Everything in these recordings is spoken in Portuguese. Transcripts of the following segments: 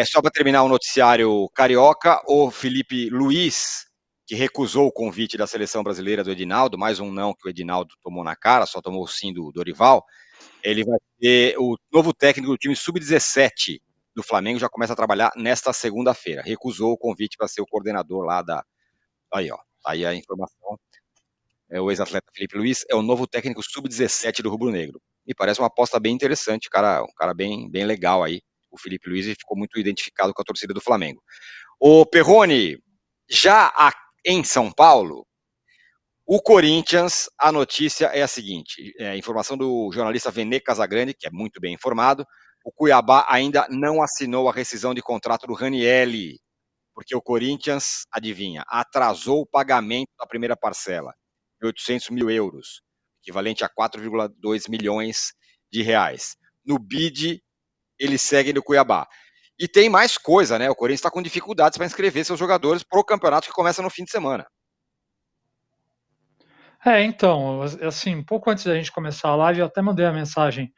É, só para terminar o noticiário carioca, o Felipe Luiz, que recusou o convite da seleção brasileira do Edinaldo, mais um não que o Edinaldo tomou na cara, só tomou o sim do Dorival. Ele vai ser o novo técnico do time sub-17 do Flamengo, já começa a trabalhar nesta segunda-feira. Recusou o convite para ser o coordenador lá da. Aí, ó, aí a informação. É o ex-atleta Felipe Luiz é o novo técnico sub-17 do Rubro Negro. E parece uma aposta bem interessante, cara, um cara bem, bem legal aí o Felipe Luiz e ficou muito identificado com a torcida do Flamengo. O Perrone, já em São Paulo, o Corinthians, a notícia é a seguinte: é, informação do jornalista Vene Casagrande, que é muito bem informado. O Cuiabá ainda não assinou a rescisão de contrato do Ranielli, porque o Corinthians, adivinha, atrasou o pagamento da primeira parcela, de 800 mil euros, equivalente a 4,2 milhões de reais. No BID, ele segue no Cuiabá. E tem mais coisa, né? O Corinthians está com dificuldades para inscrever seus jogadores para o campeonato que começa no fim de semana. É, então, assim, pouco antes da gente começar a live, eu até mandei a mensagem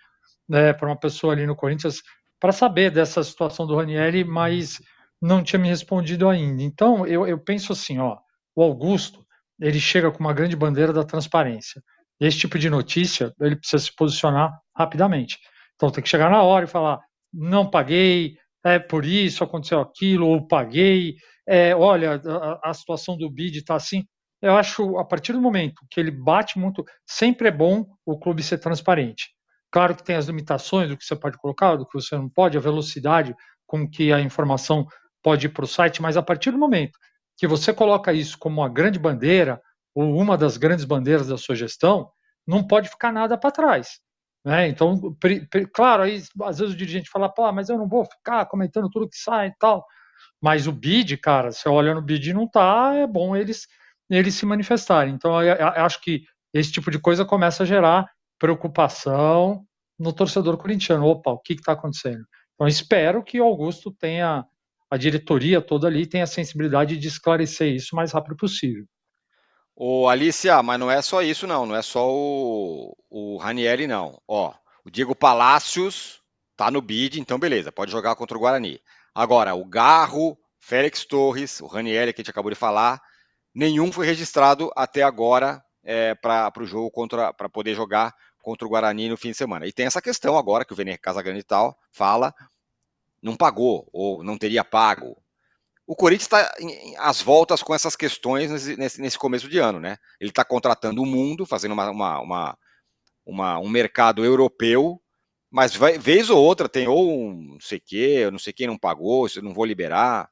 né, para uma pessoa ali no Corinthians para saber dessa situação do Ranieri, mas não tinha me respondido ainda. Então, eu, eu penso assim, ó, o Augusto, ele chega com uma grande bandeira da transparência. Esse tipo de notícia, ele precisa se posicionar rapidamente. Então, tem que chegar na hora e falar, não paguei, é, por isso aconteceu aquilo, ou paguei, é, olha, a, a, situação do BID está assim. Eu acho, a partir do momento que ele bate muito, sempre é bom o clube ser transparente. Claro que tem as limitações do que você pode colocar, do que você não pode, a velocidade com que a informação pode ir para o site, mas a partir do momento que você coloca isso como uma grande bandeira, ou uma das grandes bandeiras da sua gestão, não pode ficar nada para trás. Né? Então, claro, aí às vezes o dirigente fala, pô, mas eu não vou ficar comentando tudo que sai e tal. Mas o BID, cara, você olha no BID não tá, é bom eles, eles se manifestarem. Então, eu, eu acho que esse tipo de coisa começa a gerar preocupação no torcedor corintiano. Opa, o que está acontecendo? Então, espero que o Augusto tenha, a diretoria toda ali, tenha a sensibilidade de esclarecer isso o mais rápido possível. Ô, Alicia, mas não é só isso, não. Não é só o, o Ranieri, não. Ó, o Diego Palácios tá no bid, então beleza, pode jogar contra o Guarani. Agora, o Garro, Félix Torres, o Ranieri que a gente acabou de falar, nenhum foi registrado até agora é, para o jogo contra para poder jogar contra o Guarani no fim de semana. E tem essa questão agora que o Vener Casagrande e tal fala, não pagou ou não teria pago. O Corinthians está às voltas com essas questões nesse, nesse, começo de ano, né? Ele está contratando o mundo, fazendo uma, uma, uma, uma, um mercado europeu, mas vai, vez ou outra tem ou um, não sei que, não sei quem não pagou, eu não vou liberar.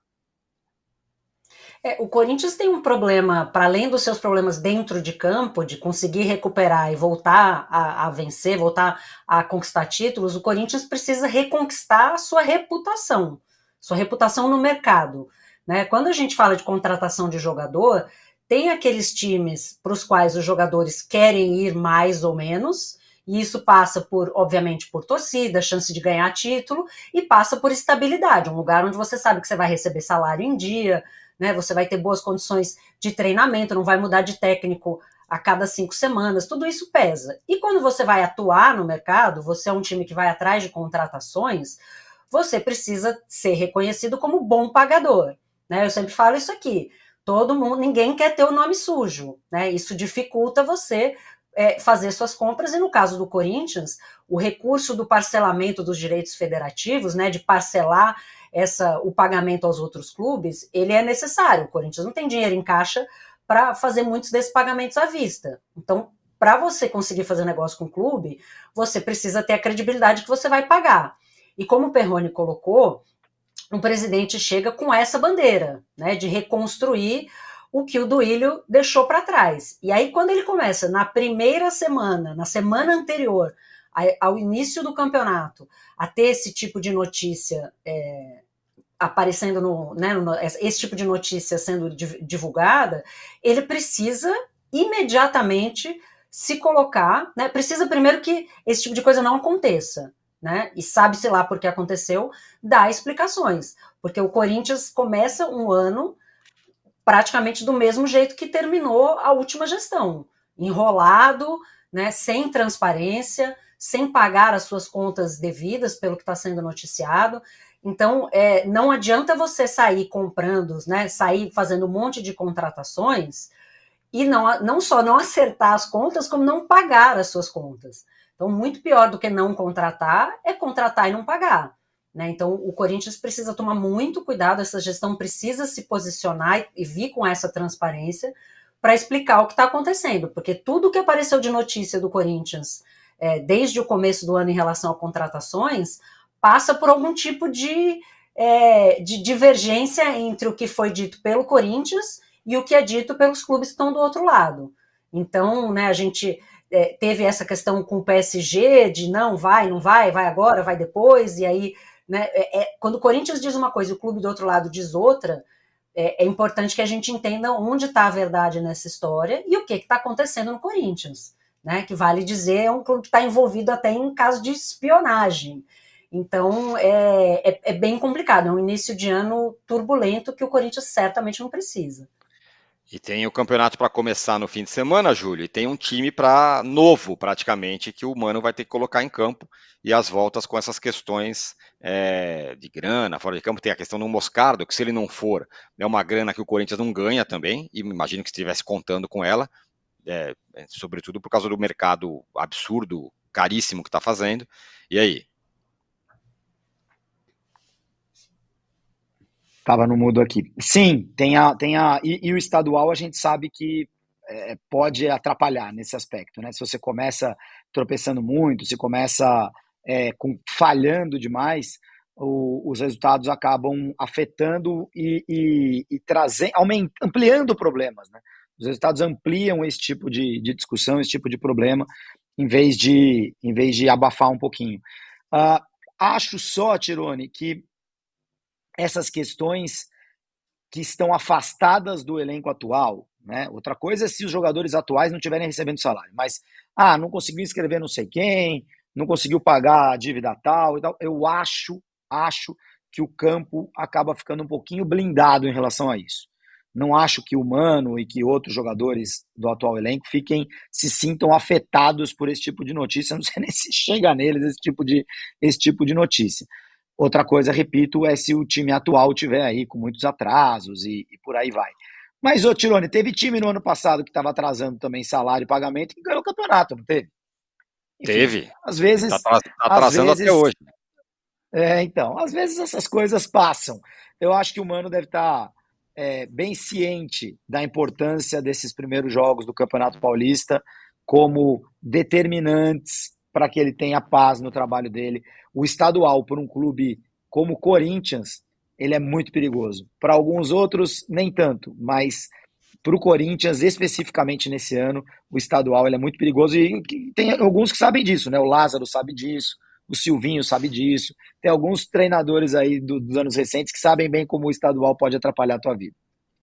É, o Corinthians tem um problema, para além dos seus problemas dentro de campo, de conseguir recuperar e voltar a, a, vencer, voltar a conquistar títulos, o Corinthians precisa reconquistar a sua reputação, sua reputação no mercado. Né? Quando a gente fala de contratação de jogador, tem aqueles times para os quais os jogadores querem ir mais ou menos, e isso passa por, obviamente, por torcida, chance de ganhar título, e passa por estabilidade, um lugar onde você sabe que você vai receber salário em dia, né? Você vai ter boas condições de treinamento, não vai mudar de técnico a cada cinco semanas, tudo isso pesa. E quando você vai atuar no mercado, você é um time que vai atrás de contratações, você precisa ser reconhecido como bom pagador. Né? Eu sempre falo isso aqui. Todo mundo, ninguém quer ter o nome sujo, né? Isso dificulta você é, fazer suas compras, e no caso do Corinthians, o recurso do parcelamento dos direitos federativos, né? De parcelar essa, o pagamento aos outros clubes, ele é necessário. O Corinthians não tem dinheiro em caixa para fazer muitos desses pagamentos à vista. Então, para você conseguir fazer negócio com o clube, você precisa ter a credibilidade que você vai pagar. E como o Perrone colocou, um presidente chega com essa bandeira, né, de reconstruir o que o Duílio deixou para trás. E aí, quando ele começa na primeira semana, na semana anterior ao início do campeonato, a ter esse tipo de notícia é, aparecendo, no, né, no, esse tipo de notícia sendo divulgada, ele precisa imediatamente se colocar, né, precisa primeiro que esse tipo de coisa não aconteça, né? E sabe-se lá por que aconteceu, dá explicações. Porque o Corinthians começa um ano praticamente do mesmo jeito que terminou a última gestão, enrolado, né, sem transparência, sem pagar as suas contas devidas pelo que está sendo noticiado. Então, é, não adianta você sair comprando, né, sair fazendo um monte de contratações e não, não só não acertar as contas, como não pagar as suas contas. Então, muito pior do que não contratar é contratar e não pagar. Né? Então, o Corinthians precisa tomar muito cuidado, essa gestão precisa se posicionar e vir com essa transparência para explicar o que está acontecendo, porque tudo que apareceu de notícia do Corinthians é, desde o começo do ano em relação a contratações passa por algum tipo de, é, de divergência entre o que foi dito pelo Corinthians e o que é dito pelos clubes que estão do outro lado. Então, né, a gente é, teve essa questão com o PSG de não vai, não vai, vai agora, vai depois, e aí, né, é, é, quando o Corinthians diz uma coisa e o clube do outro lado diz outra, é, é importante que a gente entenda onde está a verdade nessa história e o que está acontecendo no Corinthians, né, que vale dizer, é um clube que está envolvido até em caso de espionagem. Então, é, é, é bem complicado, é um início de ano turbulento que o Corinthians certamente não precisa. E tem o campeonato para começar no fim de semana, Júlio, e tem um time para novo, praticamente, que o Mano vai ter que colocar em campo. E as voltas com essas questões é, de grana, fora de campo, tem a questão do Moscardo, que se ele não for, é uma grana que o Corinthians não ganha também, e imagino que estivesse contando com ela, é, é, sobretudo por causa do mercado absurdo, caríssimo que está fazendo. E aí, Estava no mudo aqui. Sim, tem a. Tem a e, e o estadual a gente sabe que é, pode atrapalhar nesse aspecto, né? Se você começa tropeçando muito, se começa é, com, falhando demais, o, os resultados acabam afetando e, e, e trazendo, aument, ampliando problemas, né? Os resultados ampliam esse tipo de, de discussão, esse tipo de problema, em vez de, em vez de abafar um pouquinho. Uh, acho só, Tirone, que essas questões que estão afastadas do elenco atual. Né? Outra coisa é se os jogadores atuais não estiverem recebendo salário. Mas, ah, não conseguiu inscrever não sei quem, não conseguiu pagar a dívida tal e tal. Eu acho, acho que o campo acaba ficando um pouquinho blindado em relação a isso. Não acho que o Mano e que outros jogadores do atual elenco fiquem, se sintam afetados por esse tipo de notícia. Não sei nem se chega neles esse tipo de, esse tipo de notícia. Outra coisa, repito, é se o time atual tiver aí com muitos atrasos e, e por aí vai. Mas, ô Tirone, teve time no ano passado que estava atrasando também salário e pagamento e ganhou o campeonato, não teve? Enfim, teve. Às vezes. Está tá, tá atrasando vezes, até hoje. É, então. Às vezes essas coisas passam. Eu acho que o Mano deve estar tá, é, bem ciente da importância desses primeiros jogos do Campeonato Paulista como determinantes para que ele tenha paz no trabalho dele. O estadual, por um clube como o Corinthians, ele é muito perigoso. Para alguns outros, nem tanto, mas para o Corinthians, especificamente nesse ano, o estadual ele é muito perigoso e tem alguns que sabem disso, né? O Lázaro sabe disso, o Silvinho sabe disso. Tem alguns treinadores aí do, dos anos recentes que sabem bem como o estadual pode atrapalhar a tua vida.